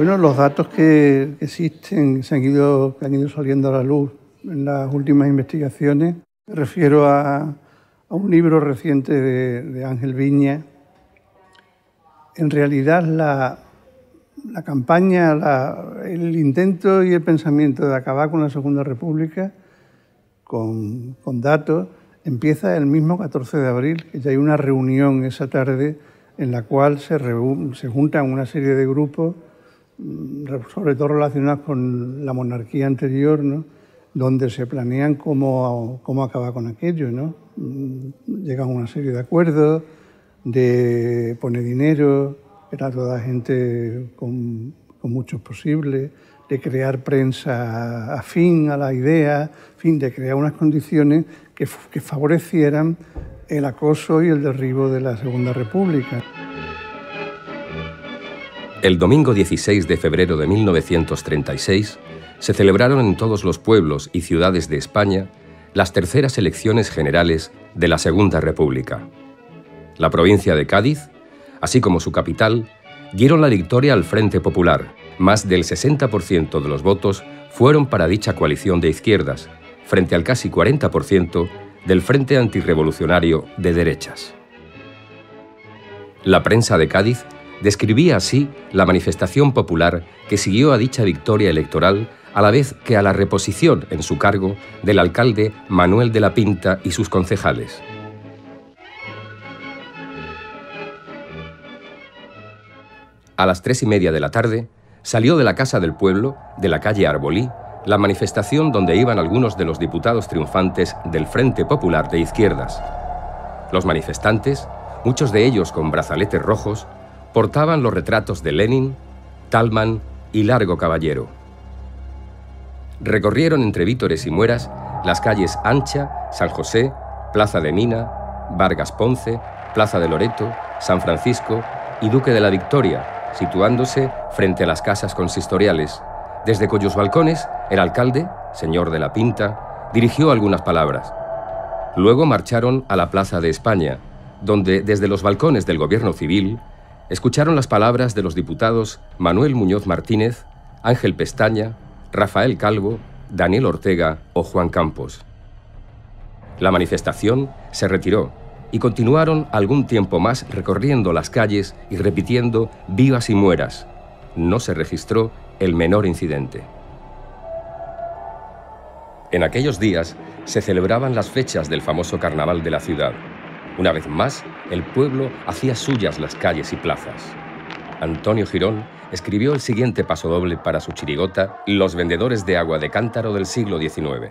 Bueno, los datos que existen, se han ido, que han ido saliendo a la luz en las últimas investigaciones, me refiero a, un libro reciente de, Ángel Viña. En realidad, la, campaña, el intento y el pensamiento de acabar con la Segunda República, con, datos, empieza el mismo 14 de abril, que ya hay una reunión esa tarde en la cual se, se juntan una serie de grupos sobre todo relacionadas con la monarquía anterior, donde se planean cómo, cómo acabar con aquello. ¿no? Mm, llegan una serie de acuerdos, de poner dinero, era toda gente con, muchos posibles, de crear prensa afín a la idea, fin, de crear unas condiciones que favorecieran el acoso y el derribo de la Segunda República. El domingo 16 de febrero de 1936 se celebraron en todos los pueblos y ciudades de España las terceras elecciones generales de la Segunda República. La provincia de Cádiz, así como su capital, dieron la victoria al Frente Popular. Más del 60% de los votos fueron para dicha coalición de izquierdas, frente al casi 40% del Frente Antirrevolucionario de Derechas. La prensa de Cádiz describía así la manifestación popular que siguió a dicha victoria electoral a la vez que a la reposición en su cargo del alcalde Manuel de la Pinta y sus concejales. A las tres y media de la tarde salió de la Casa del Pueblo, de la calle Arbolí, la manifestación donde iban algunos de los diputados triunfantes del Frente Popular de Izquierdas. Los manifestantes, muchos de ellos con brazaletes rojos, portaban los retratos de Lenin, Talman y Largo Caballero. Recorrieron entre vítores y mueras las calles Ancha, San José, Plaza de Mina, Vargas Ponce, Plaza de Loreto, San Francisco y Duque de la Victoria, situándose frente a las casas consistoriales, desde cuyos balcones el alcalde, señor de la Pinta, dirigió algunas palabras. Luego marcharon a la Plaza de España, donde desde los balcones del gobierno civil escucharon las palabras de los diputados Manuel Muñoz Martínez, Ángel Pestaña, Rafael Calvo, Daniel Ortega o Juan Campos. La manifestación se retiró y continuaron algún tiempo más recorriendo las calles y repitiendo vivas y mueras. No se registró el menor incidente. En aquellos días se celebraban las fechas del famoso carnaval de la ciudad. Una vez más, el pueblo hacía suyas las calles y plazas. Antonio Girón escribió el siguiente pasodoble para su chirigota Los vendedores de agua de cántaro del siglo XIX.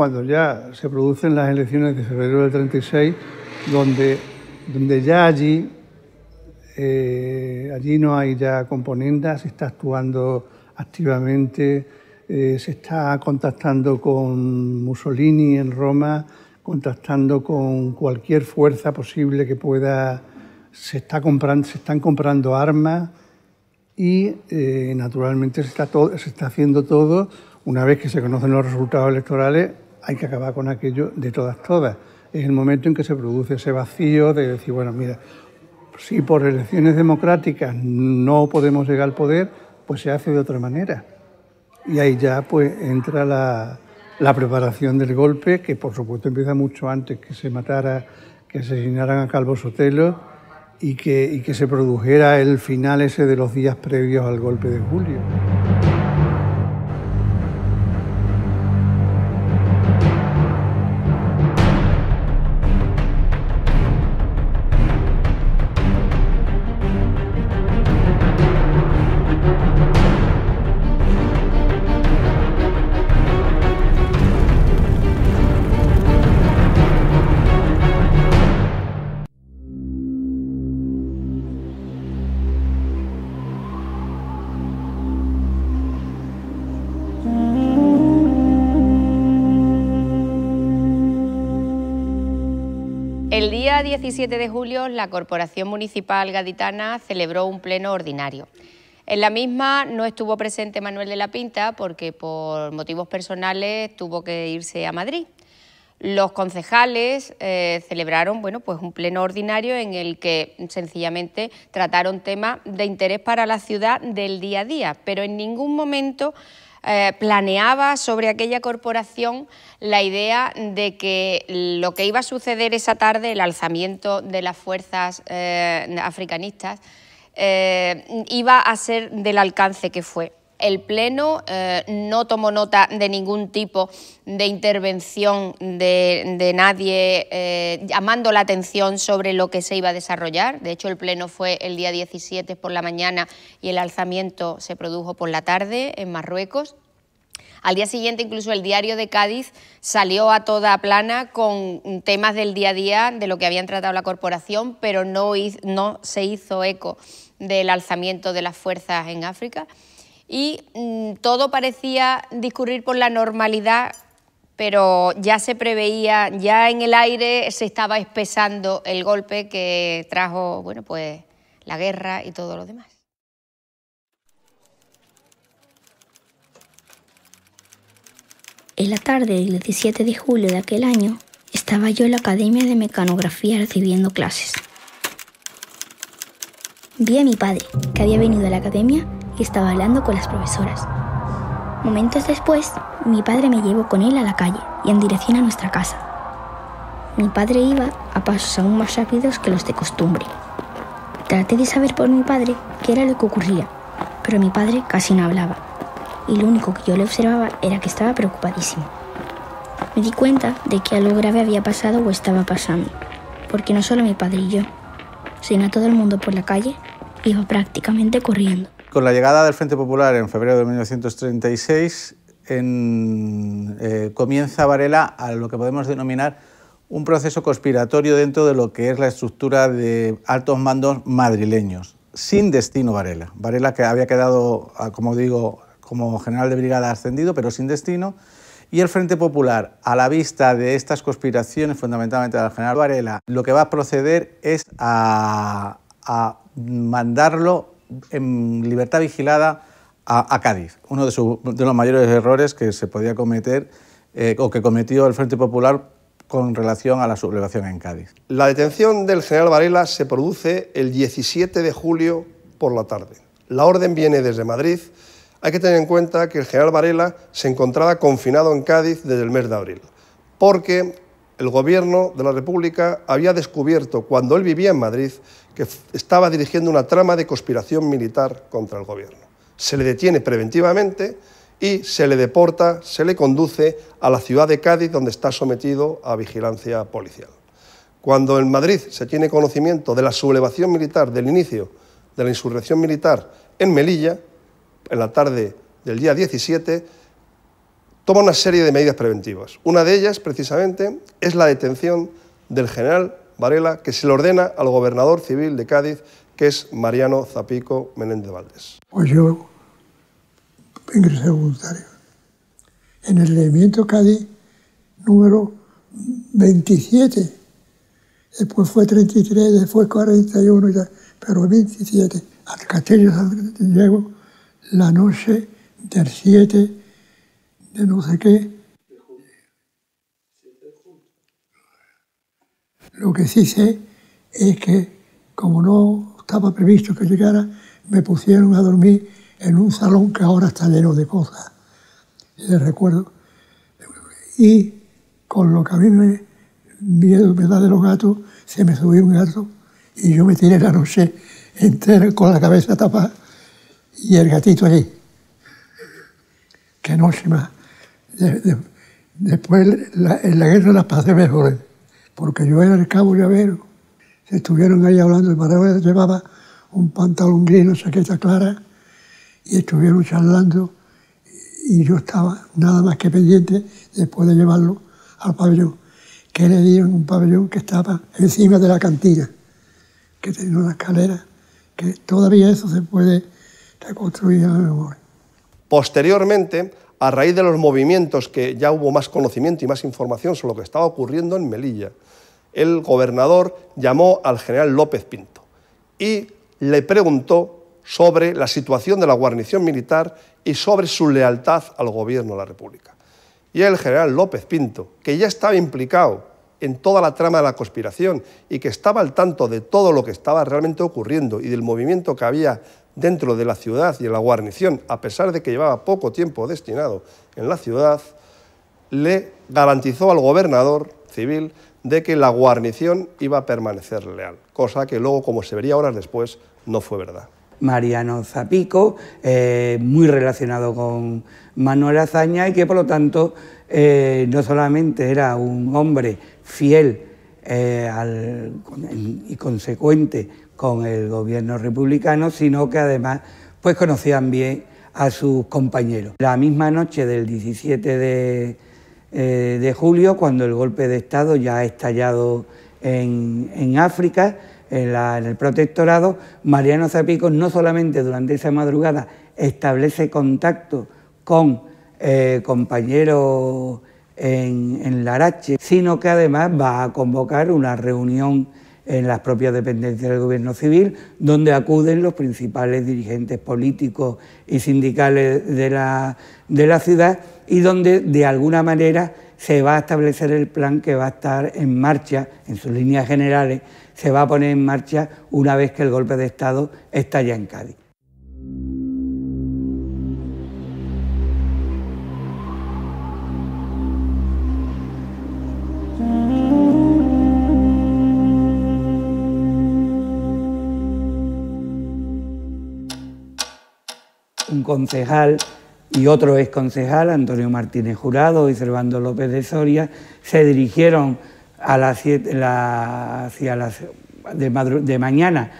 cuando ya se producen las elecciones de febrero del 36, donde, donde ya allí, eh, allí no hay ya componendas, se está actuando activamente, eh, se está contactando con Mussolini en Roma, contactando con cualquier fuerza posible que pueda, se, está comprando, se están comprando armas y eh, naturalmente se está, todo, se está haciendo todo una vez que se conocen los resultados electorales hay que acabar con aquello de todas, todas. Es el momento en que se produce ese vacío de decir, bueno, mira, si por elecciones democráticas no podemos llegar al poder, pues se hace de otra manera. Y ahí ya pues entra la, preparación del golpe, que por supuesto empieza mucho antes que se matara, que asesinaran a Calvo Sotelo y que, y que se produjera el final ese de los días previos al golpe de julio. 7 de julio, la Corporación Municipal Gaditana celebró un pleno ordinario. En la misma no estuvo presente Manuel de la Pinta porque por motivos personales tuvo que irse a Madrid. Los concejales eh, celebraron bueno, pues un pleno ordinario en el que sencillamente trataron temas de interés para la ciudad del día a día, pero en ningún momento eh, planeaba sobre aquella corporación la idea de que lo que iba a suceder esa tarde, el alzamiento de las fuerzas eh, africanistas, eh, iba a ser del alcance que fue el Pleno eh, no tomó nota de ningún tipo de intervención de, nadie eh, llamando la atención sobre lo que se iba a desarrollar. De hecho, el Pleno fue el día 17 por la mañana y el alzamiento se produjo por la tarde en Marruecos. Al día siguiente, incluso el diario de Cádiz salió a toda plana con temas del día a día de lo que habían tratado la corporación, pero no se hizo eco del alzamiento de las fuerzas en África y mm, todo parecía discurrir por la normalidad, pero ya se preveía, ya en el aire se estaba espesando el golpe que trajo, bueno, pues la guerra y todo lo demás. En la tarde del 17 de julio de aquel año, estaba yo en la Academia de Mecanografía recibiendo clases. Vi a mi padre, que había venido a la academia estaba hablando con las profesoras. Momentos después, mi padre me llevó con él a la calle y en dirección a nuestra casa. Mi padre iba a pasos aún más rápidos que los de costumbre. Traté de saber por mi padre qué era lo que ocurría, pero mi padre casi no hablaba y lo único que yo le observaba era que estaba preocupadísimo. Me di cuenta de que algo grave había pasado o estaba pasando, porque no solo mi padre y yo, sino todo el mundo por la calle iba prácticamente corriendo. Con la llegada del Frente Popular en febrero de 1936, eh, comienza Varela a lo que podemos denominar un proceso conspiratorio dentro de lo que es la estructura de altos mandos madrileños, sin destino Varela. Varela que había quedado, ah, como digo, como general de brigada ascendido, pero sin destino. Y el Frente Popular, a la vista de estas conspiraciones, fundamentalmente del general Varela, lo que va a proceder es a mandarlo en libertad vigilada a, Cádiz, uno de, los mayores errores que se podía cometer eh, o que cometió el Frente Popular con relación a la sublevación en Cádiz. La detención del general Varela se produce el 17 de julio por la tarde. La orden viene desde Madrid. Hay que tener en cuenta que el general Varela se encontraba confinado en Cádiz desde el mes de abril, porque el gobierno de la República había descubierto, cuando él vivía en Madrid, que estaba dirigiendo una trama de conspiración militar contra el gobierno. Se le detiene preventivamente y se le deporta, se le conduce a la ciudad de Cádiz, donde está sometido a vigilancia policial. Cuando en Madrid se tiene conocimiento de la sublevación militar, del inicio de la insurrección militar en Melilla, en la tarde del día 17, toma una serie de medidas preventivas. Una de ellas, precisamente, es la detención del general Varela, que se le ordena al gobernador civil de Cádiz, que es Mariano Zapico Menéndez Valdés. Pues yo ingresé voluntario en el Regimiento Cádiz número 27. Después fue 33, después 41, ya, pero 27. Al castillo San Diego la noche del 7 de no sé qué. Lo que sí sé es que, como no estaba previsto que llegara, me pusieron a dormir en un salón que ahora está lleno de cosas, de recuerdo. Y con lo que a mí me miedo me da de los gatos, se me subió un gato y yo me tiré la noche entera con la cabeza tapada y el gatito ahí. Qué noche más después en la guerra las pasé mejores... ¿eh? porque yo era el cabo llavero. Se estuvieron ahí hablando, el mareo llevaba un pantalón gris, una chaqueta clara, y estuvieron charlando, y yo estaba nada más que pendiente, después de llevarlo al pabellón, que le dieron un pabellón que estaba encima de la cantina, que tenía una escalera, que todavía eso se puede reconstruir a la Posteriormente, a raíz de los movimientos que ya hubo más conocimiento y más información sobre lo que estaba ocurriendo en Melilla, el gobernador llamó al general López Pinto y le preguntó sobre la situación de la guarnición militar y sobre su lealtad al gobierno de la República. Y el general López Pinto, que ya estaba implicado en toda la trama de la conspiración y que estaba al tanto de todo lo que estaba realmente ocurriendo y del movimiento que había dentro de la ciudad y en la guarnición, a pesar de que llevaba poco tiempo destinado en la ciudad, le garantizó al gobernador civil de que la guarnición iba a permanecer leal, cosa que luego, como se vería horas después, no fue verdad. Mariano Zapico, eh, muy relacionado con Manuel Azaña y que por lo tanto eh, no solamente era un hombre fiel eh, y consecuente con el gobierno republicano, sino que además pues conocían bien a sus compañeros. La misma noche del 17 eh, de, julio, cuando el golpe de Estado ya ha estallado en, África, en, el protectorado, Mariano Zapico no solamente durante esa madrugada establece contacto con eh, compañeros en, en Larache, sino que además va a convocar una reunión en las propias dependencias del gobierno civil, donde acuden los principales dirigentes políticos y sindicales de la, de la ciudad y donde de alguna manera se va a establecer el plan que va a estar en marcha, en sus líneas generales, se va a poner en marcha una vez que el golpe de Estado está ya en Cádiz. concejal y otro exconcejal, concejal, Antonio Martínez Jurado y Servando López de Soria, se dirigieron a las la, hacia las de, de mañana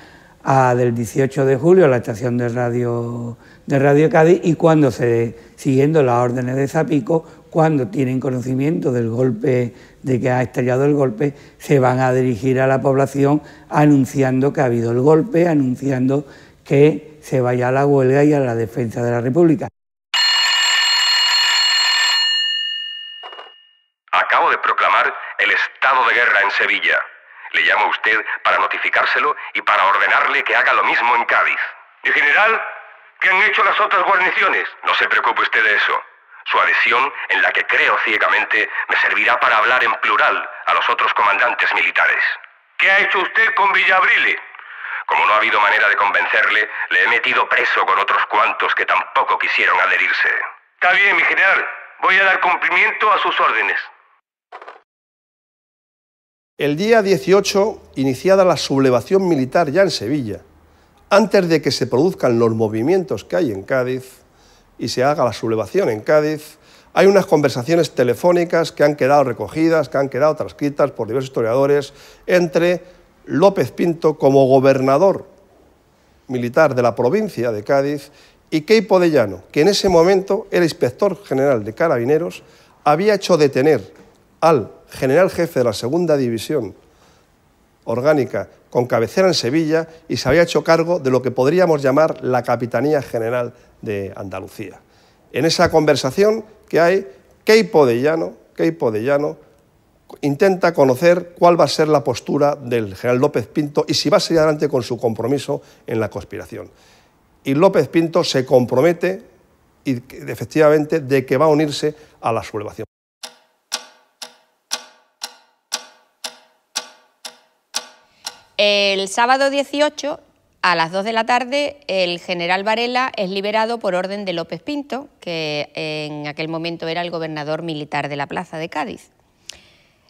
a, del 18 de julio a la estación de radio de Radio Cádiz y cuando se siguiendo las órdenes de Zapico, cuando tienen conocimiento del golpe de que ha estallado el golpe, se van a dirigir a la población anunciando que ha habido el golpe, anunciando que se vaya a la huelga y a la defensa de la República. Acabo de proclamar el estado de guerra en Sevilla. Le llamo a usted para notificárselo y para ordenarle que haga lo mismo en Cádiz. ¿Y general? ¿Qué han hecho las otras guarniciones? No se preocupe usted de eso. Su adhesión, en la que creo ciegamente, me servirá para hablar en plural a los otros comandantes militares. ¿Qué ha hecho usted con Villabrile? Como no ha habido manera de convencerle, le he metido preso con otros cuantos que tampoco quisieron adherirse. Está bien, mi general. Voy a dar cumplimiento a sus órdenes. El día 18, iniciada la sublevación militar ya en Sevilla, antes de que se produzcan los movimientos que hay en Cádiz y se haga la sublevación en Cádiz, hay unas conversaciones telefónicas que han quedado recogidas, que han quedado transcritas por diversos historiadores entre López Pinto como gobernador militar de la provincia de Cádiz y Keipo de Llano, que en ese momento era inspector general de carabineros, había hecho detener al general jefe de la segunda división orgánica con cabecera en Sevilla y se había hecho cargo de lo que podríamos llamar la Capitanía General de Andalucía. En esa conversación que hay, Keipo de Llano, Keipo de Llano intenta conocer cuál va a ser la postura del general López Pinto y si va a seguir adelante con su compromiso en la conspiración. Y López Pinto se compromete y, efectivamente de que va a unirse a la sublevación. El sábado 18, a las 2 de la tarde, el general Varela es liberado por orden de López Pinto, que en aquel momento era el gobernador militar de la Plaza de Cádiz.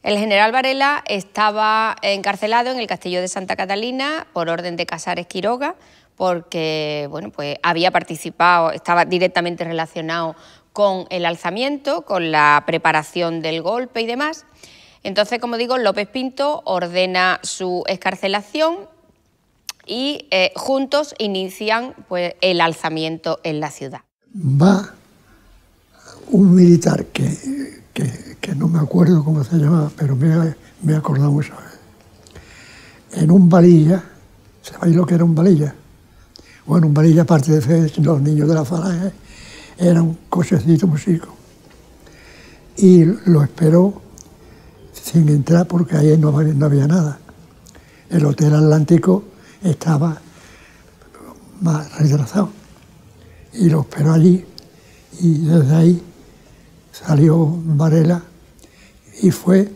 El general Varela estaba encarcelado en el castillo de Santa Catalina por orden de Casares Quiroga porque bueno, pues había participado, estaba directamente relacionado con el alzamiento, con la preparación del golpe y demás. Entonces, como digo, López Pinto ordena su escarcelación y eh, juntos inician pues, el alzamiento en la ciudad. Va un militar que que no me acuerdo cómo se llamaba, pero me he, acordado muchas veces. En un varilla, ¿sabéis lo que era un valilla? Bueno, un valilla, aparte de los niños de la falange, era un cochecito músico. Y lo esperó sin entrar porque ahí no, no había nada. El Hotel Atlántico estaba más retrasado. Y lo esperó allí y desde ahí salió Varela y fue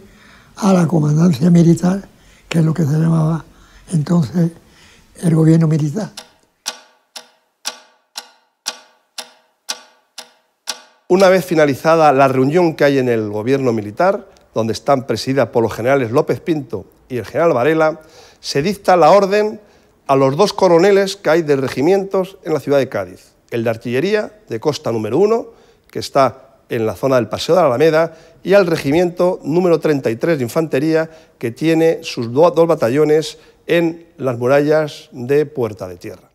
a la comandancia militar, que es lo que se llamaba entonces el gobierno militar. Una vez finalizada la reunión que hay en el gobierno militar, donde están presididas por los generales López Pinto y el general Varela, se dicta la orden a los dos coroneles que hay de regimientos en la ciudad de Cádiz, el de artillería de costa número uno, que está en la zona del Paseo de la Alameda y al Regimiento número 33 de Infantería, que tiene sus dos, batallones en las murallas de Puerta de Tierra.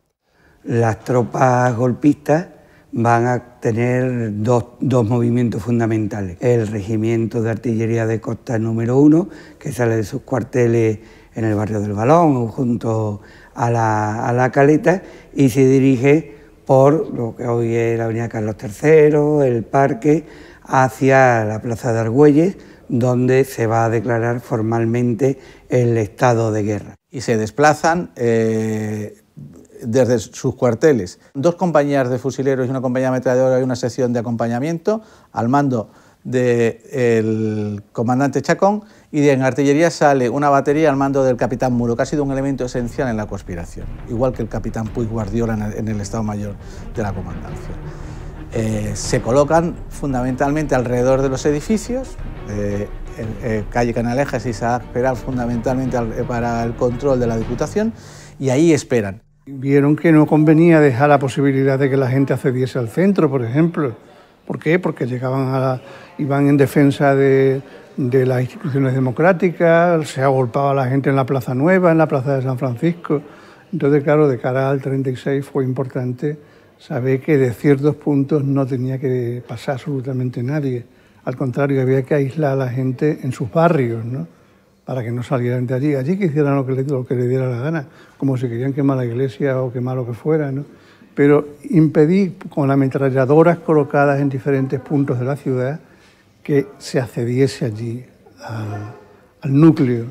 Las tropas golpistas van a tener dos, movimientos fundamentales. El regimiento de artillería de costa número uno, que sale de sus cuarteles en el barrio del Balón, junto a la, a la caleta, y se dirige por lo que hoy es la Avenida Carlos III, el parque, hacia la Plaza de Argüelles, donde se va a declarar formalmente el estado de guerra. Y se desplazan eh, desde sus cuarteles dos compañías de fusileros y una compañía de ametralladora y una sección de acompañamiento al mando del comandante Chacón y de en artillería sale una batería al mando del capitán Muro, que ha sido un elemento esencial en la conspiración, igual que el capitán Puig Guardiola en el, Estado Mayor de la Comandancia. Eh, se colocan fundamentalmente alrededor de los edificios, eh, eh calle Canalejas y ha Peral fundamentalmente eh, para el control de la Diputación, y ahí esperan. Vieron que no convenía dejar la posibilidad de que la gente accediese al centro, por ejemplo. ¿Por qué? Porque llegaban a la, Iban van en defensa de, de las instituciones democráticas, se ha golpado a la gente en la Plaza Nueva, en la Plaza de San Francisco. Entonces, claro, de cara al 36 fue importante saber que de ciertos puntos no tenía que pasar absolutamente nadie. Al contrario, había que aislar a la gente en sus barrios, ¿no? para que no salieran de allí. Allí que hicieran lo que, le, lo que les diera la gana, como si querían quemar la iglesia o quemar lo que fuera. ¿no? Pero impedí con ametralladoras colocadas en diferentes puntos de la ciudad que se accediese allí al núcleo.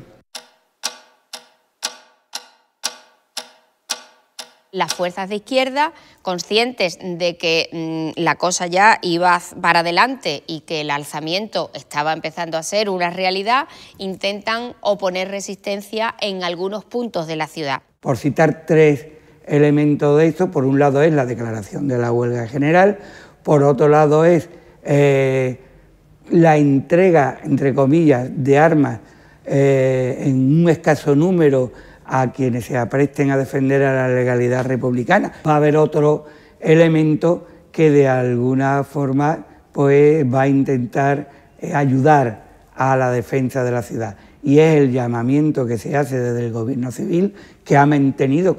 Las fuerzas de izquierda, conscientes de que mm, la cosa ya iba para adelante y que el alzamiento estaba empezando a ser una realidad, intentan oponer resistencia en algunos puntos de la ciudad. Por citar tres elementos de esto, por un lado es la declaración de la huelga general, por otro lado es eh, la entrega, entre comillas, de armas eh, en un escaso número a quienes se apresten a defender a la legalidad republicana. Va a haber otro elemento que de alguna forma pues, va a intentar eh, ayudar a la defensa de la ciudad. Y es el llamamiento que se hace desde el gobierno civil, que ha mantenido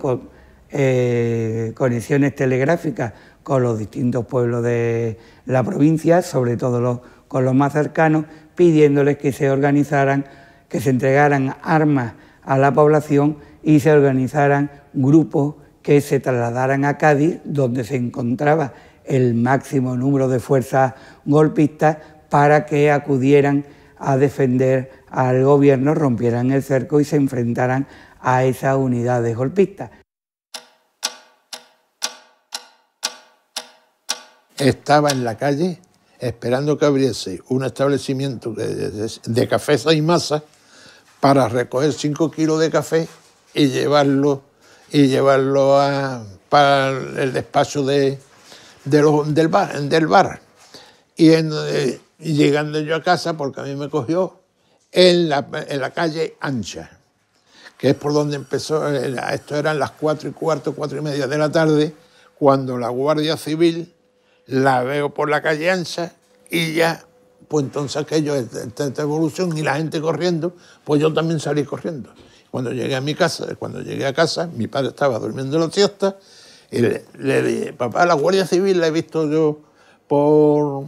eh, conexiones telegráficas con los distintos pueblos de la provincia, sobre todo los con los más cercanos, pidiéndoles que se organizaran, que se entregaran armas a la población y se organizaran grupos que se trasladaran a Cádiz, donde se encontraba el máximo número de fuerzas golpistas, para que acudieran a defender al gobierno, rompieran el cerco y se enfrentaran a esas unidades golpistas. Estaba en la calle esperando que abriese un establecimiento de cafés y masa para recoger cinco kilos de café y llevarlo, y llevarlo a, para el despacho de, los, del, bar, del bar. Y, eh, llegando yo a casa, porque a mí me cogió, en la, en la calle ancha, que es por donde empezó, eh, esto eran las 4 y cuarto, 4 y media de la tarde, cuando la Guardia Civil la veo por la calle Ancha y ya, pues entonces aquello esta evolución y la gente corriendo, pues yo también salí corriendo. Cuando llegué a mi casa, cuando llegué a casa, mi padre estaba durmiendo la siesta y le, dije, papá, la Guardia Civil la he visto yo por,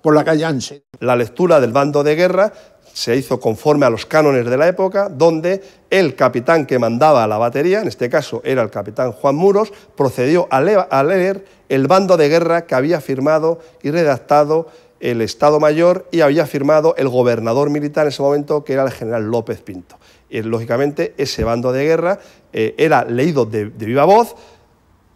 por la calle Ancha. La lectura del bando de guerra se hizo conforme a los cánones de la época, donde el capitán que mandaba la batería, en este caso era el capitán Juan Muros, procedió a, leer el bando de guerra que había firmado y redactado el Estado Mayor y había firmado el gobernador militar en ese momento, que era el general López Pinto. Y, eh, lógicamente, ese bando de guerra eh, era leído de, viva voz.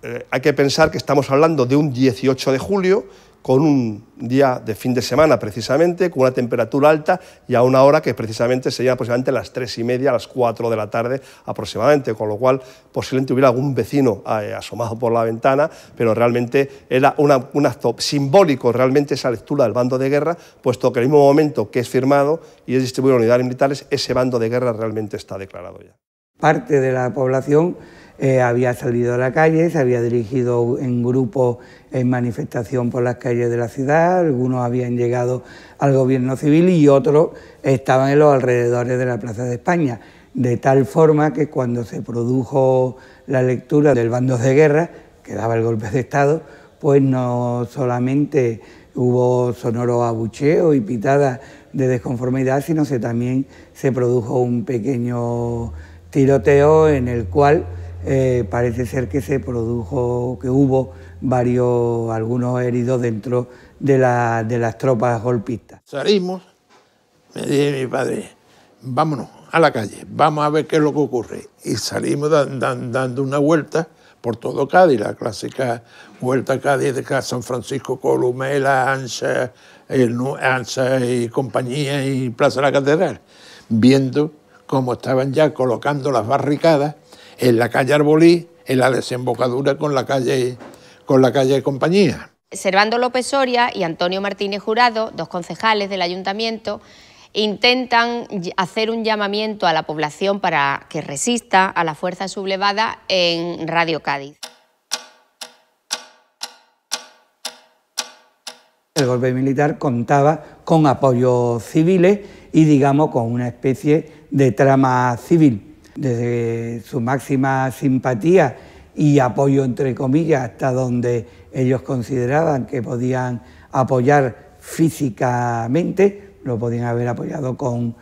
Eh, hay que pensar que estamos hablando de un 18 de julio con un día de fin de semana precisamente, con una temperatura alta y a una hora que precisamente sería aproximadamente las tres y media, a las 4 de la tarde aproximadamente, con lo cual posiblemente hubiera algún vecino eh, asomado por la ventana, pero realmente era un acto simbólico realmente esa lectura del bando de guerra, puesto que al mismo momento que es firmado y es distribuido en unidades militares, ese bando de guerra realmente está declarado ya. Parte de la población eh, había salido a la calle, se había dirigido en grupo en manifestación por las calles de la ciudad, algunos habían llegado al gobierno civil y otros estaban en los alrededores de la Plaza de España, de tal forma que cuando se produjo la lectura del bandos de guerra, que daba el golpe de Estado, pues no solamente hubo sonoro abucheo y pitadas de desconformidad, sino que también se produjo un pequeño tiroteo en el cual eh, parece ser que se produjo, que hubo varios, algunos heridos dentro de, de las tropas golpistas. Salimos, me dije mi padre, vámonos a la calle, vamos a ver qué es lo que ocurre. Y salimos dando una vuelta por todo Cádiz, la clásica vuelta a Cádiz de San Francisco, Columela, Ancha, el, Ancha y compañía y Plaza de la Catedral, viendo cómo estaban ya colocando las barricadas en la calle Arbolí, en la desembocadura con la calle, con la calle Compañía. Servando López Soria y Antonio Martínez Jurado, dos concejales del ayuntamiento, intentan hacer un llamamiento a la población para que resista a la fuerza sublevada en Radio Cádiz. El golpe militar contaba con apoyos civiles y, digamos, con una especie de trama civil desde su máxima simpatía y apoyo, entre comillas, hasta donde ellos consideraban que podían apoyar físicamente, lo podían haber apoyado con,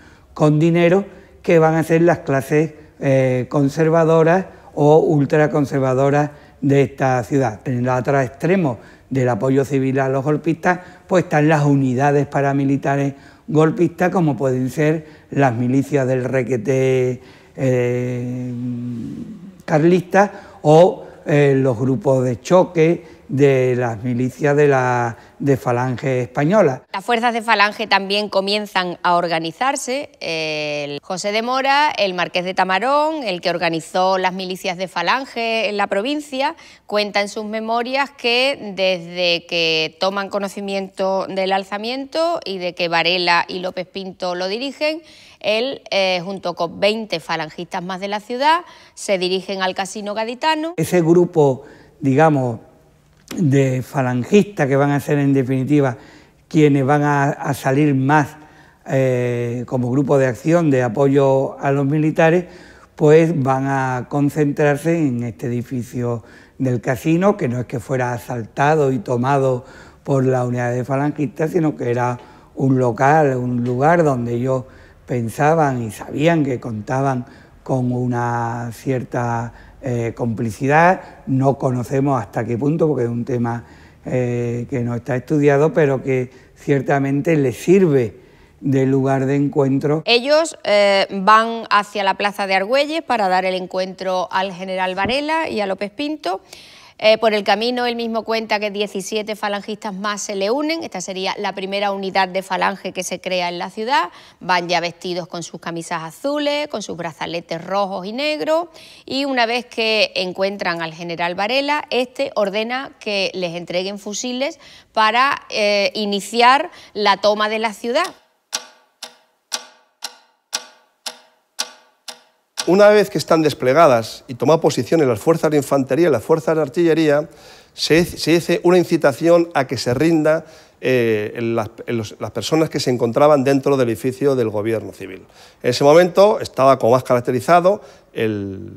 dinero, que van a ser las clases eh, conservadoras o ultraconservadoras de esta ciudad. En el otro extremo del apoyo civil a los golpistas, pues están las unidades paramilitares golpistas, como pueden ser las milicias del requete eh, carlistas o eh, los grupos de choque de las milicias de, la, de Falange Española. Las fuerzas de Falange también comienzan a organizarse. El José de Mora, el Marqués de Tamarón, el que organizó las milicias de Falange en la provincia, cuenta en sus memorias que desde que toman conocimiento del alzamiento y de que Varela y López Pinto lo dirigen, él, eh, junto con 20 falangistas más de la ciudad, se dirigen al Casino Gaditano. Ese grupo, digamos, de falangistas que van a ser en definitiva quienes van a, salir más eh, como grupo de acción de apoyo a los militares, pues van a concentrarse en este edificio del casino, que no es que fuera asaltado y tomado por la unidad de falangistas, sino que era un local, un lugar donde ellos pensaban y sabían que contaban con una cierta eh, complicidad. No conocemos hasta qué punto, porque es un tema eh, que no está estudiado, pero que ciertamente les sirve de lugar de encuentro. Ellos eh, van hacia la plaza de Argüelles para dar el encuentro al general Varela y a López Pinto. Eh, por el camino, él mismo cuenta que 17 falangistas más se le unen. Esta sería la primera unidad de falange que se crea en la ciudad. Van ya vestidos con sus camisas azules, con sus brazaletes rojos y negros. Y una vez que encuentran al general Varela, este ordena que les entreguen fusiles para eh, iniciar la toma de la ciudad. Una vez que están desplegadas y toman posición en las fuerzas de infantería y las fuerzas de artillería, se, hace una incitación a que se rinda eh, las, personas que se encontraban dentro del edificio del gobierno civil. En ese momento estaba como más caracterizado el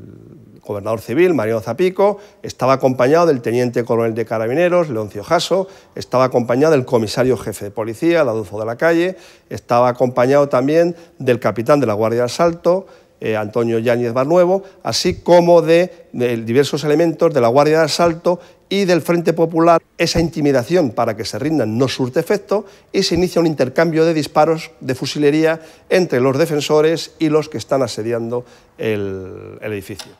gobernador civil, Mariano Zapico, estaba acompañado del teniente coronel de carabineros, Leoncio Jasso, estaba acompañado del comisario jefe de policía, Ladulfo de la Calle, estaba acompañado también del capitán de la Guardia de Asalto, eh, Antonio Yáñez Barnuevo, así como de, diversos elementos de la Guardia de Asalto y del Frente Popular, esa intimidación para que se rindan no surte efecto y se inicia un intercambio de disparos de fusilería entre los defensores y los que están asediando el edificio.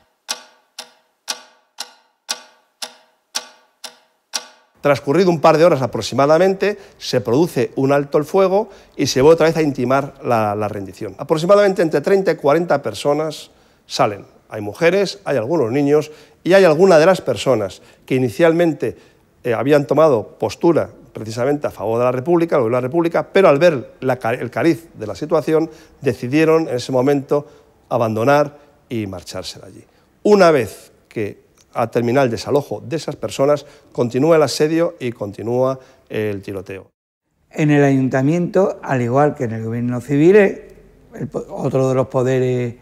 Transcurrido un par de horas aproximadamente, se produce un alto el fuego y se va otra vez a intimar la, rendición. Aproximadamente entre 30 y 40 personas salen. Hay mujeres, hay algunos niños y hay alguna de las personas que inicialmente eh, habían tomado postura precisamente a favor de la República, o de la República, pero al ver el cariz de la situación decidieron en ese momento abandonar y marcharse de allí. Una vez que a terminar el desalojo de esas personas, continúa el asedio y continúa el tiroteo. En el ayuntamiento, al igual que en el gobierno civil, eh, otro de los poderes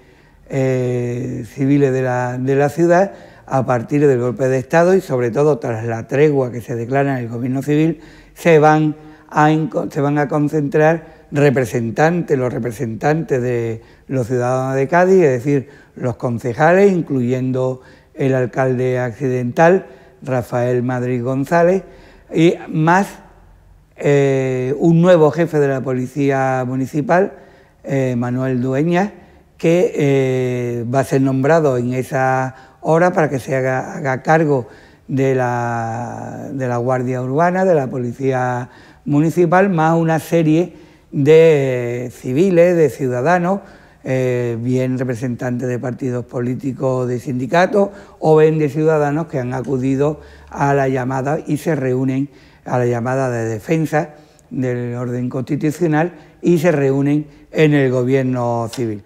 eh, civiles de la, ciudad, a partir del golpe de Estado y sobre todo tras la tregua que se declara en el gobierno civil, se van a, se van a concentrar representantes, los representantes de los ciudadanos de Cádiz, es decir, los concejales, incluyendo el alcalde accidental, Rafael Madrid González, y más eh, un nuevo jefe de la Policía Municipal, eh, Manuel Dueñas, que eh, va a ser nombrado en esa hora para que se haga, cargo de la, de la, Guardia Urbana, de la Policía Municipal, más una serie de civiles, de ciudadanos, eh, bien representantes de partidos políticos, de sindicatos o bien de ciudadanos que han acudido a la llamada y se reúnen a la llamada de defensa del orden constitucional y se reúnen en el gobierno civil.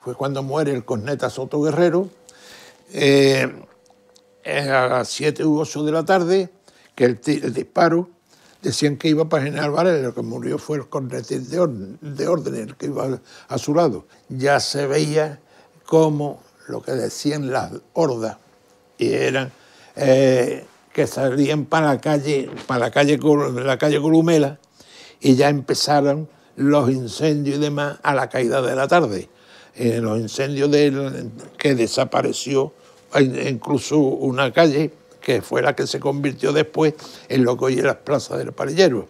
Fue cuando muere el corneta Soto Guerrero, eh, a las 7 u 8 de la tarde, que el disparo decían que iba para General Varela, lo que murió fue el cornetín de orden, el que iba a su lado. Ya se veía como lo que decían las hordas, y eran eh, que salían para la calle, para la calle, Columela, y ya empezaron los incendios y demás a la caída de la tarde. Eh, los incendios de que desapareció eh, incluso una calle que fue la que se convirtió después en lo que hoy es la plaza del Palillero.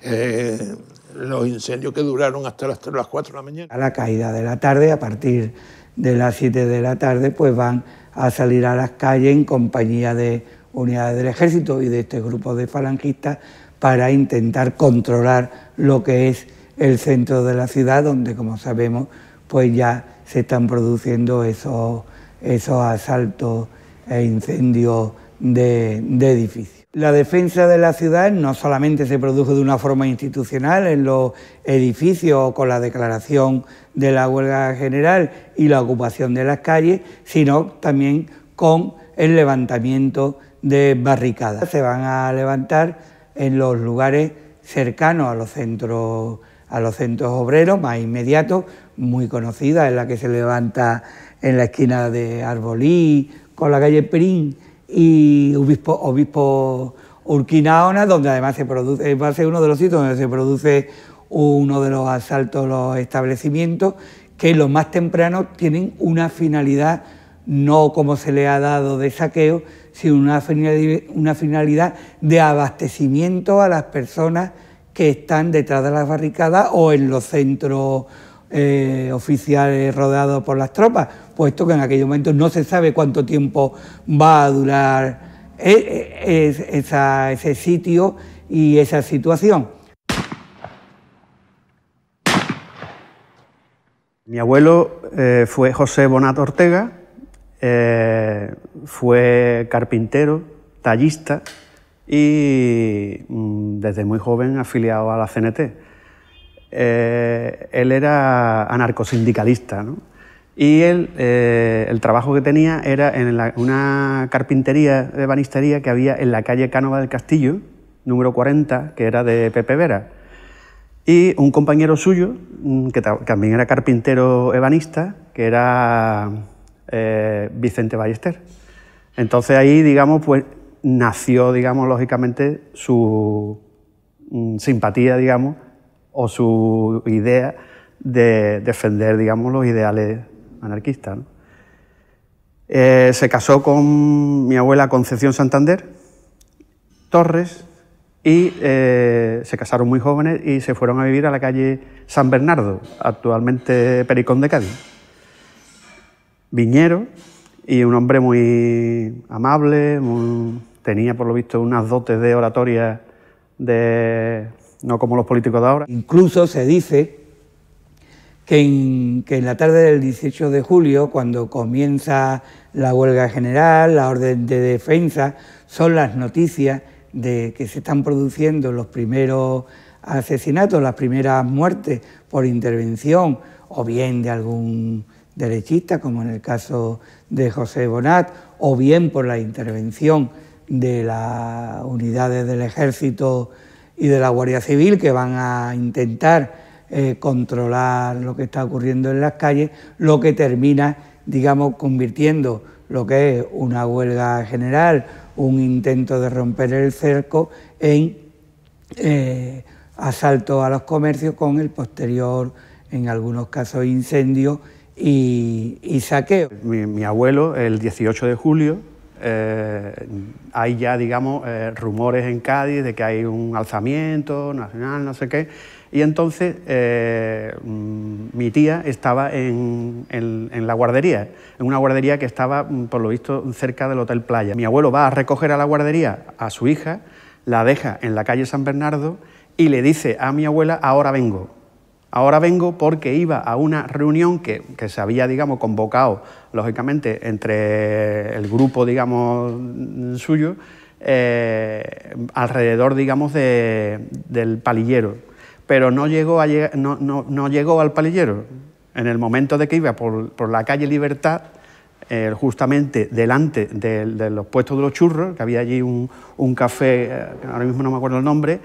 Eh, los incendios que duraron hasta las, las 4 de la mañana. A la caída de la tarde, a partir de las 7 de la tarde, pues van a salir a las calles en compañía de unidades del ejército y de este grupo de falangistas para intentar controlar lo que es el centro de la ciudad, donde, como sabemos, pues ya se están produciendo esos, esos asaltos e incendios de, edificios. La defensa de la ciudad no solamente se produjo de una forma institucional en los edificios con la declaración de la huelga general y la ocupación de las calles, sino también con el levantamiento de barricadas. Se van a levantar en los lugares cercanos a los centros, a los centros obreros más inmediatos, muy conocida, en la que se levanta en la esquina de Arbolí, con la calle Perín y Obispo, Urquinaona, donde además se produce, eh, va a ser uno de los sitios donde se produce uno de los asaltos los establecimientos, que los más tempranos tienen una finalidad, no como se le ha dado de saqueo, sino una finalidad, de abastecimiento a las personas que están detrás de las barricadas o en los centros eh, oficiales rodeados por las tropas puesto que en aquel momento no se sabe cuánto tiempo va a durar eh, eh, ese sitio y esa situación. Mi abuelo eh, fue José Bonato Ortega, fue carpintero, tallista y mm, desde muy joven afiliado a la CNT. él era anarcosindicalista, ¿no? Y él, eh, el trabajo que tenía era en una carpintería de banistería que había en la calle Cánova del Castillo, número 40, que era de Pepe Vera. Y un compañero suyo, mm, que también era carpintero ebanista, que era eh, Vicente Ballester. Entonces ahí, digamos, pues nació, digamos, lógicamente su mm, simpatía, digamos, o su idea de defender, digamos, los ideales anarquista. Eh, se casó con mi abuela Concepción Santander Torres y eh, se casaron muy jóvenes y se fueron a vivir a la calle San Bernardo, actualmente Pericón de Cádiz. Viñero y un hombre muy amable, tenía por lo visto unas dotes de oratoria de no como los políticos de ahora. Incluso se dice que en, la tarde del 18 de julio, cuando comienza la huelga general, la orden de defensa, son las noticias de que se están produciendo los primeros asesinatos, las primeras muertes por intervención o bien de algún derechista, como en el caso de José Bonat, o bien por la intervención de las unidades del ejército y de la Guardia Civil que van a intentar eh, controlar lo que está ocurriendo en las calles, lo que termina, digamos, convirtiendo lo que es una huelga general, un intento de romper el cerco en eh, asalto a los comercios con el posterior, en algunos casos, incendio y, saqueo. Mi, abuelo, el 18 de julio, eh, hay ya, digamos, rumores en Cádiz de que hay un alzamiento nacional, no sé qué y entonces eh, mm, mi tía estaba en, la guardería, en una guardería que estaba, mm, por lo visto, cerca del Hotel Playa. Mi abuelo va a recoger a la guardería a su hija, la deja en la calle San Bernardo y le dice a mi abuela, ahora vengo. Ahora vengo porque iba a una reunión que, se había, digamos, convocado, lógicamente, entre el grupo, digamos, suyo, eh, alrededor, digamos, del palillero, pero no llegó, llegó al palillero. En el momento de que iba por, la calle Libertad, eh, justamente delante de, los puestos de los churros, que había allí un, café, eh, ahora mismo no me acuerdo el nombre,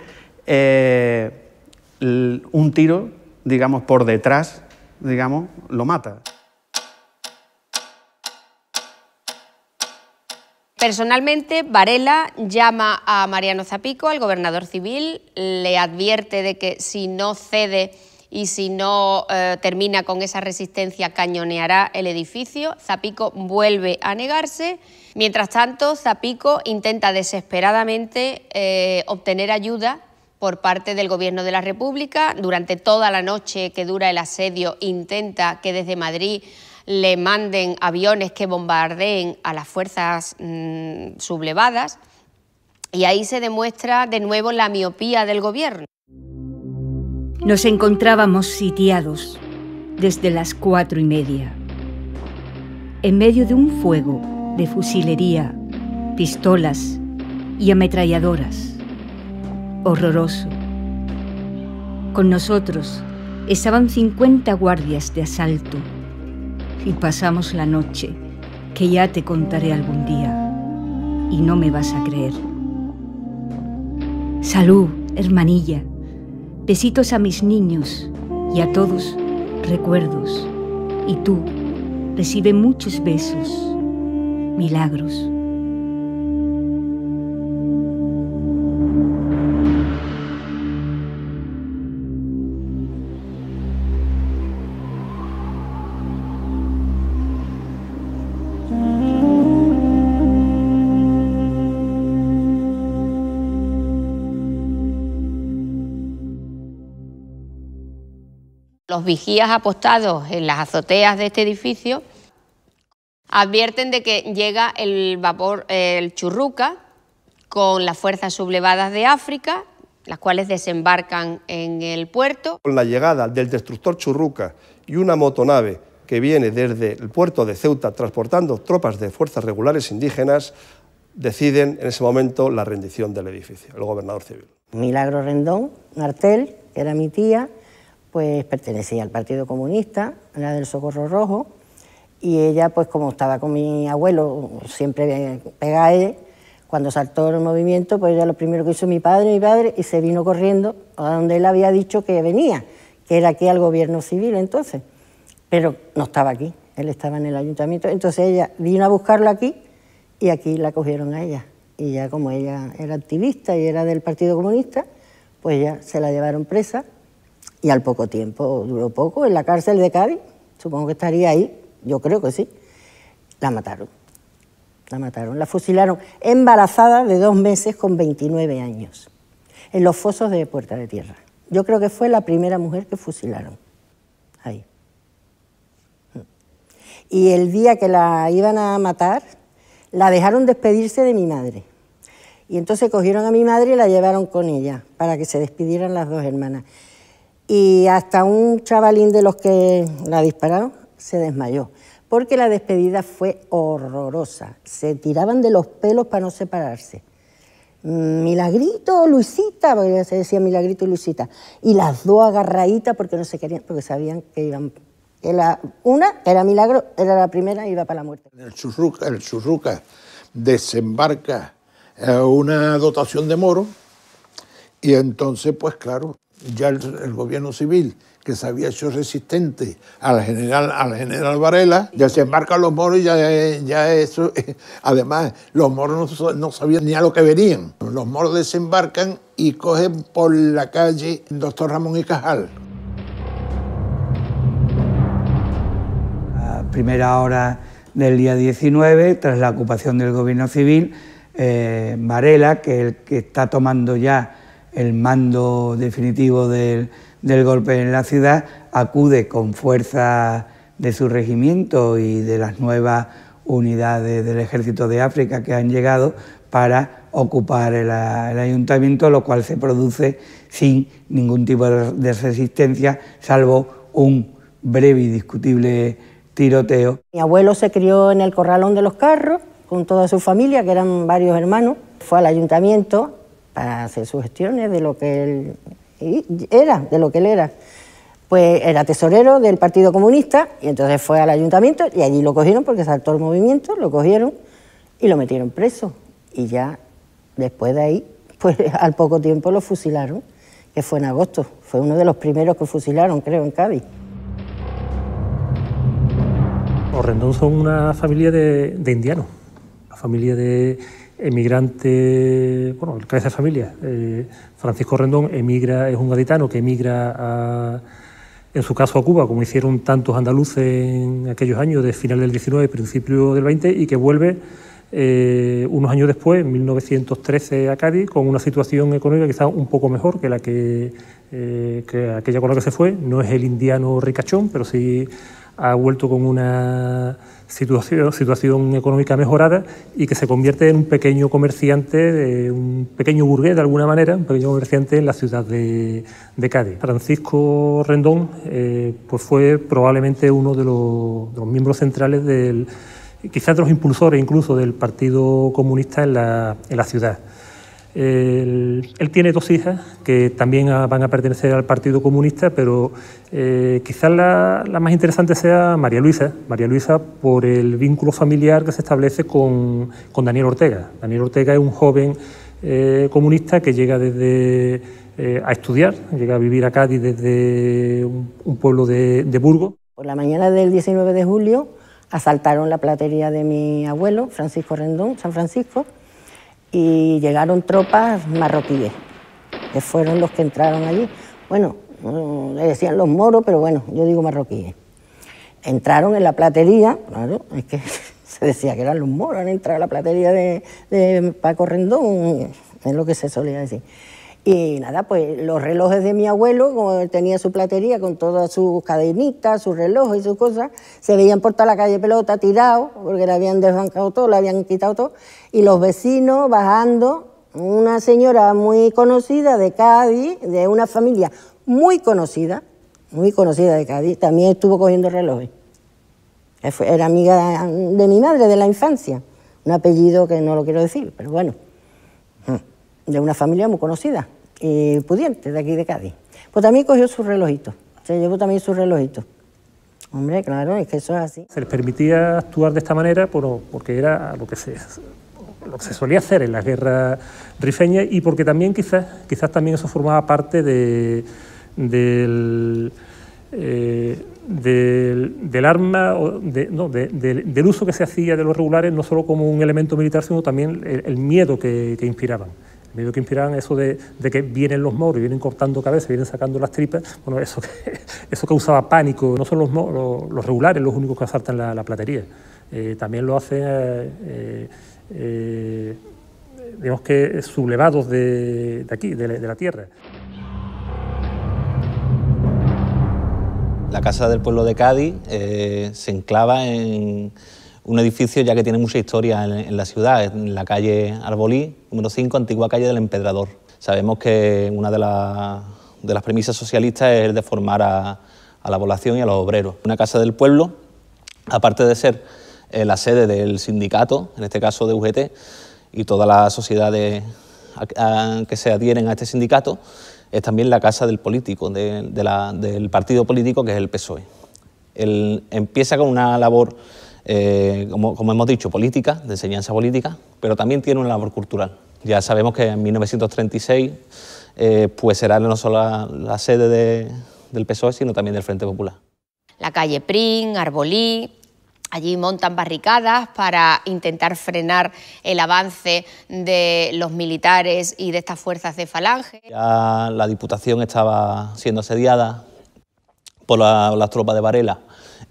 eh, un tiro, digamos, por detrás, digamos, lo mata. Personalmente, Varela llama a Mariano Zapico, al gobernador civil, le advierte de que si no cede y si no eh, termina con esa resistencia cañoneará el edificio. Zapico vuelve a negarse. Mientras tanto, Zapico intenta desesperadamente eh, obtener ayuda por parte del Gobierno de la República. Durante toda la noche que dura el asedio, intenta que desde Madrid le manden aviones que bombardeen a las fuerzas mm, sublevadas. Y ahí se demuestra de nuevo la miopía del gobierno. Nos encontrábamos sitiados desde las cuatro y media, en medio de un fuego de fusilería, pistolas y ametralladoras. Horroroso. Con nosotros estaban 50 guardias de asalto y pasamos la noche, que ya te contaré algún día y no me vas a creer. Salud, hermanilla, besitos a mis niños y a todos recuerdos. Y tú recibe muchos besos, milagros. Los vigías apostados en las azoteas de este edificio advierten de que llega el vapor, el churruca, con las fuerzas sublevadas de África, las cuales desembarcan en el puerto. Con la llegada del destructor churruca y una motonave que viene desde el puerto de Ceuta transportando tropas de fuerzas regulares indígenas, deciden en ese momento la rendición del edificio, el gobernador civil. Milagro Rendón, Martel, era mi tía, pues pertenecía al Partido Comunista, era la del Socorro Rojo, y ella, pues como estaba con mi abuelo, siempre pegada a él, cuando saltó el movimiento, pues era lo primero que hizo mi padre, mi padre, y se vino corriendo a donde él había dicho que venía, que era aquí al gobierno civil entonces, pero no estaba aquí, él estaba en el ayuntamiento, entonces ella vino a buscarlo aquí y aquí la cogieron a ella. Y ya como ella era activista y era del Partido Comunista, pues ya se la llevaron presa y al poco tiempo, duró poco, en la cárcel de Cádiz, supongo que estaría ahí, yo creo que sí, la mataron. La mataron, la fusilaron embarazada de dos meses con 29 años, en los fosos de Puerta de Tierra. Yo creo que fue la primera mujer que fusilaron ahí. Y el día que la iban a matar, la dejaron despedirse de mi madre. Y entonces cogieron a mi madre y la llevaron con ella para que se despidieran las dos hermanas y hasta un chavalín de los que la dispararon se desmayó, porque la despedida fue horrorosa. Se tiraban de los pelos para no separarse. Milagrito, Luisita, se decía Milagrito y Luisita. Y las dos agarraditas porque no se querían, porque sabían que iban. una era Milagro, era la primera, iba para la muerte. El el Churruca desembarca eh, una dotación de moro y entonces, pues claro, ya el, gobierno civil, que se había hecho resistente al general, al general Varela, ya se embarcan los moros y ya, eh, ya eso. Eh, además, los moros no, sabían ni a lo que venían. Los moros desembarcan y cogen por la calle el doctor Ramón y Cajal. A primera hora del día 19, tras la ocupación del gobierno civil, eh, Varela, que, es el que está tomando ya el mando definitivo del, golpe en la ciudad, acude con fuerza de su regimiento y de las nuevas unidades del ejército de África que han llegado para ocupar el, el, ayuntamiento, lo cual se produce sin ningún tipo de resistencia, salvo un breve y discutible tiroteo. Mi abuelo se crió en el corralón de los carros con toda su familia, que eran varios hermanos, fue al ayuntamiento para hacer sus gestiones de lo que él era, de lo que él era. Pues era tesorero del Partido Comunista y entonces fue al ayuntamiento y allí lo cogieron porque saltó el movimiento, lo cogieron y lo metieron preso. Y ya después de ahí, pues al poco tiempo lo fusilaron, que fue en agosto. Fue uno de los primeros que fusilaron, creo, en Cádiz. Los Rendón son una familia de, de indianos, una familia de, emigrante, bueno, el cabeza de familia, eh, Francisco Rendón, emigra, es un gaditano que emigra, a, en su caso, a Cuba, como hicieron tantos andaluces en aquellos años de final del 19, principio del 20, y que vuelve eh, unos años después, en 1913, a Cádiz, con una situación económica quizá un poco mejor que la que, eh, que aquella con la que se fue. No es el indiano ricachón, pero sí ha vuelto con una situación, económica mejorada y que se convierte en un pequeño comerciante, un pequeño burgués de alguna manera, un pequeño comerciante en la ciudad de, Cádiz. Francisco Rendón eh, pues fue probablemente uno de los, miembros centrales del quizás de los impulsores incluso del Partido Comunista en la ciudad. Él, tiene dos hijas que también van a pertenecer al Partido Comunista, pero eh, quizás la, más interesante sea María Luisa. María Luisa por el vínculo familiar que se establece con, Daniel Ortega. Daniel Ortega es un joven eh, comunista que llega desde eh, a estudiar, llega a vivir a Cádiz desde un, pueblo de, de Burgos. Por la mañana del 19 de julio asaltaron la platería de mi abuelo, Francisco Rendón, San Francisco y llegaron tropas marroquíes, que fueron los que entraron allí. Bueno, mm, le decían los moros, pero bueno, yo digo marroquíes. Entraron en la platería, claro, es que se decía que eran los moros, han entrado a la platería de, de Paco Rendón, es lo que se solía decir. Y nada, pues los relojes de mi abuelo, como él tenía su platería con todas sus cadenitas, sus relojes y sus cosas, se veían por toda la calle pelota tirados, porque le habían desbancado todo, le habían quitado todo. Y los vecinos bajando, una señora muy conocida de Cádiz, de una familia muy conocida, muy conocida de Cádiz, también estuvo cogiendo relojes. Era amiga de mi madre de la infancia, un apellido que no lo quiero decir, pero bueno de una familia muy conocida eh, pudiente de aquí de Cádiz. Pues también cogió sus relojitos, se llevó también su relojito. Hombre, claro, es que eso es así. Se les permitía actuar de esta manera porque era lo que se, lo que solía hacer en las guerras rifeñas y porque también quizás, quizás también eso formaba parte eh, del, del, arma, de, no, del uso que se hacía de los regulares, no solo como un elemento militar, sino también el, miedo que inspiraban medio que inspiran eso de, que vienen los moros, vienen cortando cabezas, vienen sacando las tripas, bueno, eso, eso causaba pánico, no son los, moros, los regulares los únicos que asaltan la, platería, eh, también lo hacen, eh, eh, digamos que sublevados de, aquí, de la, tierra. La Casa del Pueblo de Cádiz se enclava en, un edificio ya que tiene mucha historia en, la ciudad, en la calle Arbolí, número 5, antigua calle del Empedrador. Sabemos que una de, de las premisas socialistas es el de formar a, la población y a los obreros. Una casa del pueblo, aparte de ser eh, la sede del sindicato, en este caso de UGT, y todas las sociedades... que se adhieren a este sindicato, es también la casa del político, del partido político que es el PSOE. empieza con una labor eh, como, hemos dicho, política, de enseñanza política, pero también tiene una labor cultural. Ya sabemos que en 1936 eh, pues será no solo la, sede del PSOE, sino también del Frente Popular. La calle Prín, Arbolí, Allí montan barricadas para intentar frenar el avance de los militares y de estas fuerzas de falange. la Diputación estaba siendo asediada por las tropas de Varela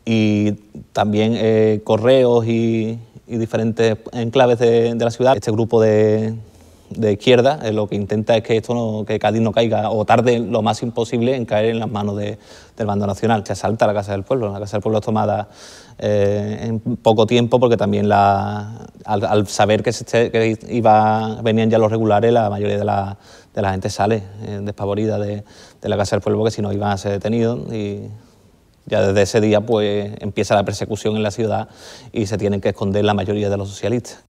y también eh, correos y, diferentes enclaves de, la ciudad. Este grupo de, de izquierda eh, lo que intenta es que esto no, que Cádiz no caiga o tarde lo más imposible en caer en las manos del bando nacional. Se asalta la Casa del Pueblo, la Casa del Pueblo es tomada eh, en poco tiempo porque también la, al, saber que, se, iba, venían ya los regulares, la mayoría de la, de la gente sale despavorida de, la Casa del Pueblo que si no iban a ser detenidos y ya desde ese día pues empieza la persecución en la ciudad y se tienen que esconder la mayoría de los socialistas.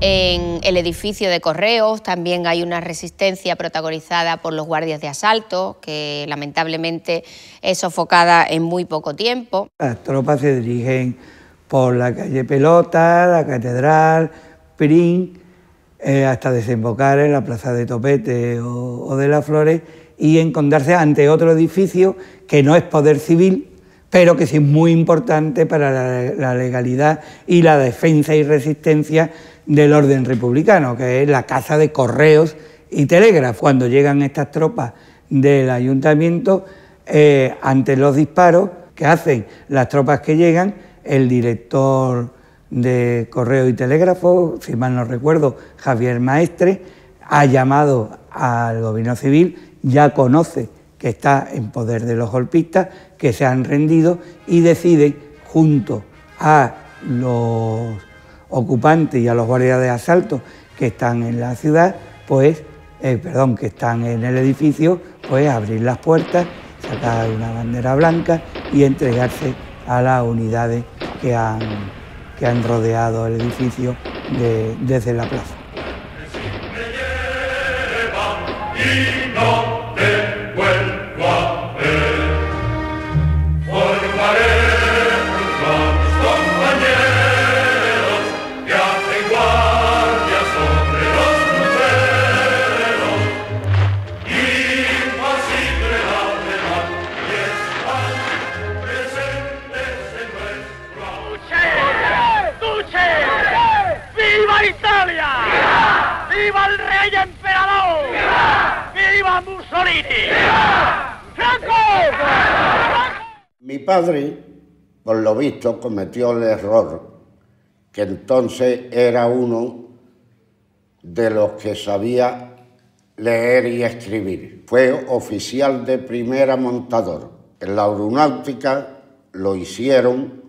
En el edificio de correos también hay una resistencia protagonizada por los guardias de asalto, que lamentablemente es sofocada en muy poco tiempo. Las tropas se dirigen por la calle Pelota, la catedral, Prin, eh, hasta desembocar en la plaza de Topete o, o de las Flores y encontrarse ante otro edificio que no es poder civil, pero que sí es muy importante para la, legalidad y la defensa y resistencia del orden republicano, que es la Casa de Correos y telégrafos... Cuando llegan estas tropas del ayuntamiento, eh, ante los disparos que hacen las tropas que llegan, el director de correos y telégrafos... si mal no recuerdo, Javier Maestre, ha llamado al gobierno civil ya conoce que está en poder de los golpistas, que se han rendido y deciden, junto a los ocupantes y a los guardias de asalto que están en la ciudad, pues, eh, perdón, que están en el edificio, pues abrir las puertas, sacar una bandera blanca y entregarse a las unidades que han, que han rodeado el edificio desde la plaza. Mi padre, por lo visto, cometió el error que entonces era uno de los que sabía leer y escribir. Fue oficial de primera montador. En la aeronáutica lo hicieron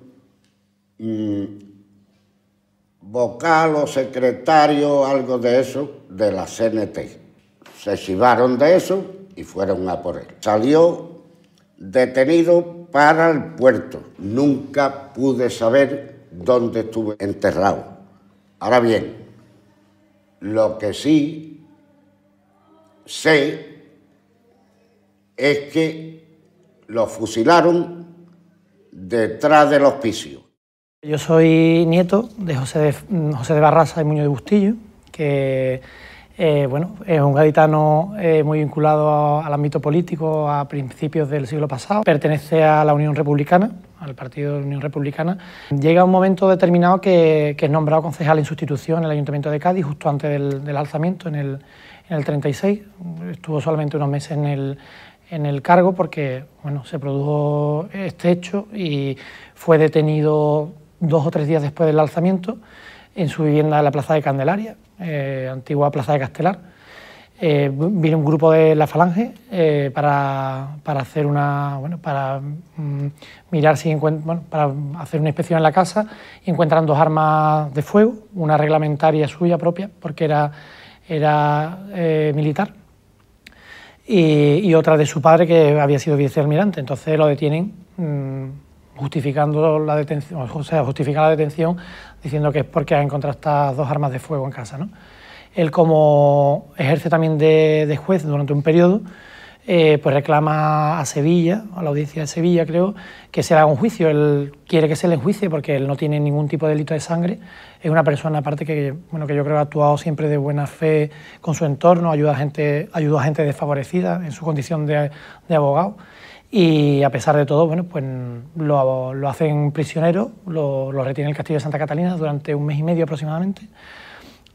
mm, vocal o secretario, algo de eso, de la CNT se chivaron de eso y fueron a por él. Salió detenido para el puerto. Nunca pude saber dónde estuve enterrado. Ahora bien, lo que sí sé es que lo fusilaron detrás del hospicio. Yo soy nieto de José de, José de Barraza y Muñoz de Bustillo, que eh, bueno, es un gaditano eh, muy vinculado al ámbito político a principios del siglo pasado. Pertenece a la Unión Republicana, al Partido de la Unión Republicana. Llega un momento determinado que, es nombrado concejal en sustitución en el Ayuntamiento de Cádiz, justo antes del, alzamiento, en el, 36. Estuvo solamente unos meses en el, cargo porque bueno, se produjo este hecho y fue detenido dos o tres días después del alzamiento en su vivienda en la Plaza de Candelaria. Eh, antigua Plaza de Castelar. Eh, viene un grupo de la Falange eh, para, hacer una bueno, para mm, mirar si bueno, para hacer una inspección en la casa y encuentran dos armas de fuego, una reglamentaria suya propia porque era era militar y, otra de su padre que había sido vicealmirante. Entonces lo detienen. Mm, justificando la detención, o sea, justifica la detención diciendo que es porque ha encontrado estas dos armas de fuego en casa. ¿no? Él como ejerce también de, juez durante un periodo, eh, pues reclama a Sevilla, a la audiencia de Sevilla creo, que se haga un juicio. Él quiere que se le enjuicie porque él no tiene ningún tipo de delito de sangre. Es una persona aparte que, bueno, que yo creo que ha actuado siempre de buena fe con su entorno, ayuda a gente, ayudó a gente desfavorecida en su condición de, de abogado y a pesar de todo, bueno, pues lo, hacen prisionero, lo, retienen en el castillo de Santa Catalina durante un mes y medio aproximadamente,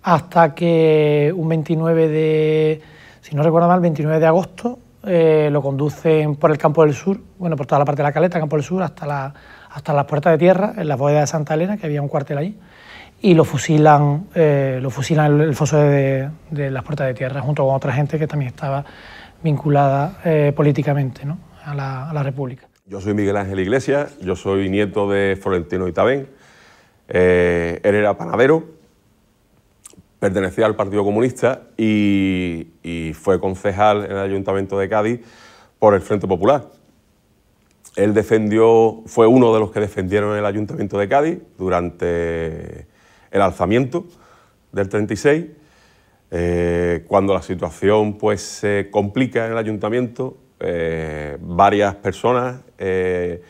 hasta que un 29 de, si no recuerdo mal, 29 de agosto eh, lo conducen por el Campo del Sur, bueno, por toda la parte de la caleta, Campo del Sur, hasta la, hasta las puertas de tierra, en la bodega de Santa Elena, que había un cuartel ahí, y lo fusilan, eh, lo fusilan el, el foso de, las puertas de tierra, junto con otra gente que también estaba vinculada eh, políticamente, ¿no? a la, República. Yo soy Miguel Ángel Iglesias, yo soy nieto de Florentino Itabén. Eh, él era panadero, pertenecía al Partido Comunista y, fue concejal en el Ayuntamiento de Cádiz por el Frente Popular. Él defendió, fue uno de los que defendieron el Ayuntamiento de Cádiz durante el alzamiento del 36. Eh, cuando la situación pues, se complica en el Ayuntamiento, eh, varias personas, eh,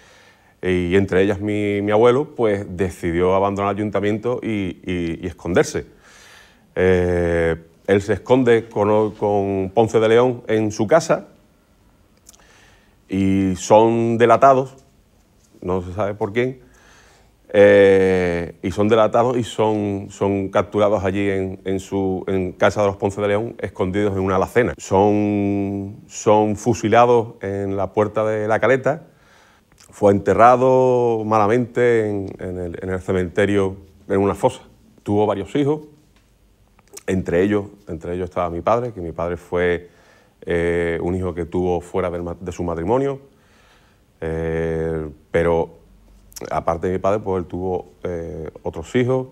y entre ellas mi, abuelo, pues decidió abandonar el ayuntamiento y, esconderse. Eh, él se esconde con Ponce de León en su casa y son delatados, no se sabe por quién, eh, y son delatados y son, son capturados allí en, su, en Casa de los Ponce de León, escondidos en una alacena. Son, son fusilados en la puerta de la caleta. Fue enterrado malamente en, el, cementerio, en una fosa. Tuvo varios hijos, entre ellos, entre ellos estaba mi padre, que mi padre fue eh, un hijo que tuvo fuera de su matrimonio, eh, pero aparte de mi padre, pues él tuvo eh, otros hijos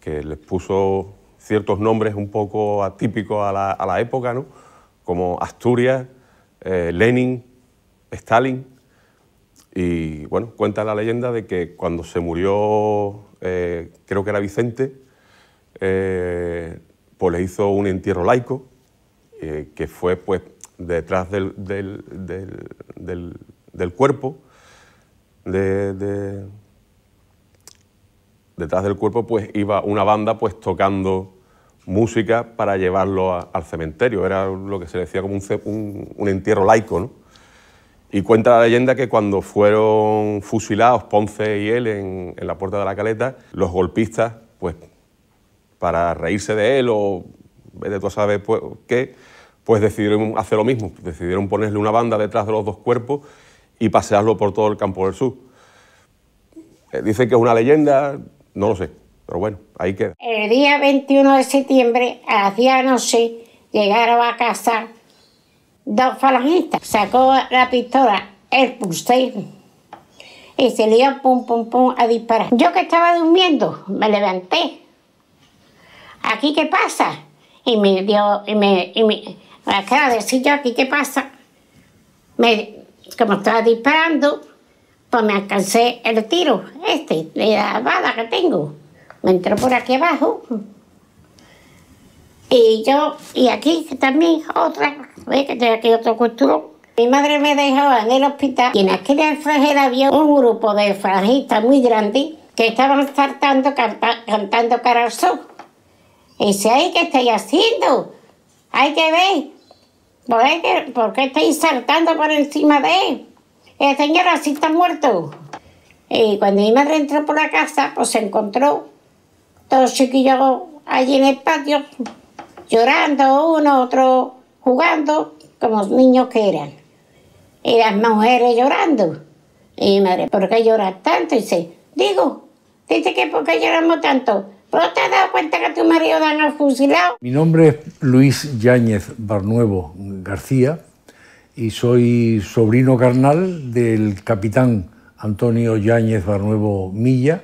que les puso ciertos nombres un poco atípicos a la, la época, ¿no? como Asturias, eh, Lenin, Stalin. Y bueno, cuenta la leyenda de que cuando se murió, eh, creo que era Vicente, pues le hizo un entierro laico, que fue pues detrás del, del, del, del cuerpo, de, detrás del cuerpo, pues iba una banda pues tocando música para llevarlo al cementerio. Era lo que se decía como un, entierro laico. Y cuenta la leyenda que cuando fueron fusilados Ponce y él en, la puerta de la caleta, los golpistas, pues para reírse de él o de tú sabes pues, qué, pues decidieron hacer lo mismo. Decidieron ponerle una banda detrás de los dos cuerpos y pasearlo por todo el campo del sur. Eh, ...dicen que es una leyenda, no lo sé, pero bueno, ahí queda. El día 21 de septiembre, no sé... llegaron a casa dos falangistas. Sacó la pistola, el pulsé y se dio pum, pum, pum a disparar. Yo que estaba durmiendo, me levanté. ¿Aquí qué pasa? Y me dio, y me, y me, acaba de decir yo, ¿aquí qué pasa? Me como estaba disparando, pues me alcancé el tiro, este, de la bala que tengo. Me entró por aquí abajo. Y yo, y aquí también otra, ve que tengo aquí otro costurón. Mi madre me dejó en el hospital y en aquella alfajero había un grupo de franjistas muy grande que estaban saltando, cantando carazón. Y dice, ahí ¿qué estoy haciendo? Hay que ver. ¿Por qué, estáis saltando por encima de él? El señor así está muerto. Y cuando mi madre entró por la casa, pues se encontró todos chiquillos allí en el patio, llorando uno, otro jugando, como niños que eran. Y las mujeres llorando. Y mi madre, ¿por qué lloras tanto? Y dice, digo, dice que ¿por qué lloramos tanto? ¿Pero te has dado cuenta que tu marido ha sido fusilado? Mi nombre es Luis Yáñez Barnuevo García y soy sobrino carnal del capitán Antonio Yáñez Barnuevo Milla,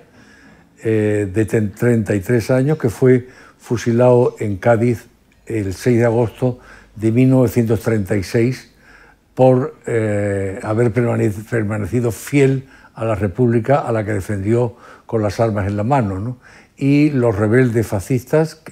eh, de 33 años, que fue fusilado en Cádiz el 6 de agosto de 1936 por eh, haber permanecido fiel a la República a la que defendió con las armas en la mano. ¿no? y los rebeldes fascistas,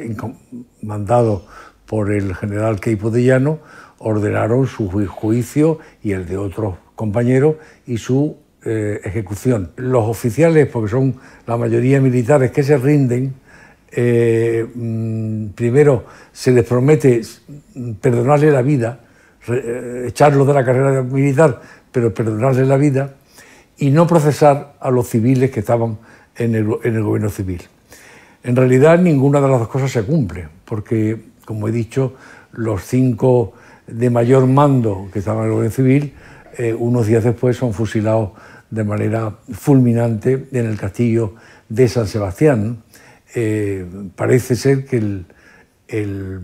mandados por el general Queipo de Llano, ordenaron su juicio y el de otros compañeros y su eh, ejecución. Los oficiales, porque son la mayoría militares que se rinden, eh, mm, primero se les promete perdonarle la vida, eh, echarlos de la carrera militar, pero perdonarles la vida y no procesar a los civiles que estaban en el gobierno civil. En realidad ninguna de las dos cosas se cumple, porque, como he dicho, los cinco de mayor mando que estaban en la Guardia Civil, eh, unos días después son fusilados de manera fulminante en el castillo de San Sebastián. Eh, parece ser que el,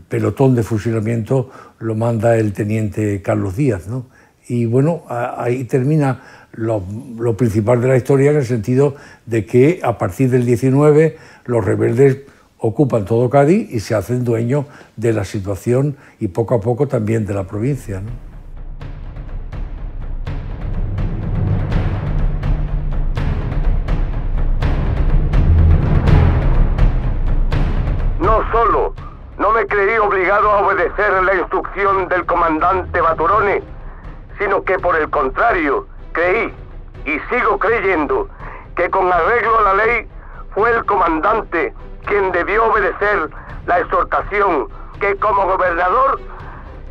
pelotón de fusilamiento lo manda el teniente Carlos Díaz. ¿no? Y bueno, ahí termina lo, lo principal de la historia en el sentido de que a partir del 19 los rebeldes ocupan todo Cádiz y se hacen dueños de la situación y poco a poco también de la provincia. ¿no? no solo no me creí obligado a obedecer la instrucción del comandante Baturone, sino que por el contrario creí y sigo creyendo que con arreglo a la ley fue el comandante quien debió obedecer la exhortación que como gobernador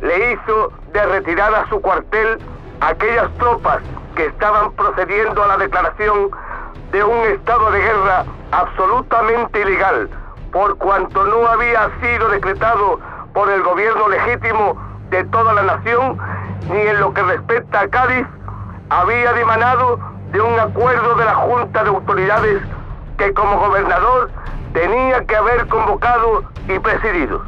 le hizo de retirar a su cuartel aquellas tropas que estaban procediendo a la declaración de un estado de guerra absolutamente ilegal, por cuanto no había sido decretado por el gobierno legítimo de toda la nación, ni en lo que respecta a Cádiz, había dimanado de un acuerdo de la Junta de Autoridades que como gobernador tenía que haber convocado y presidido.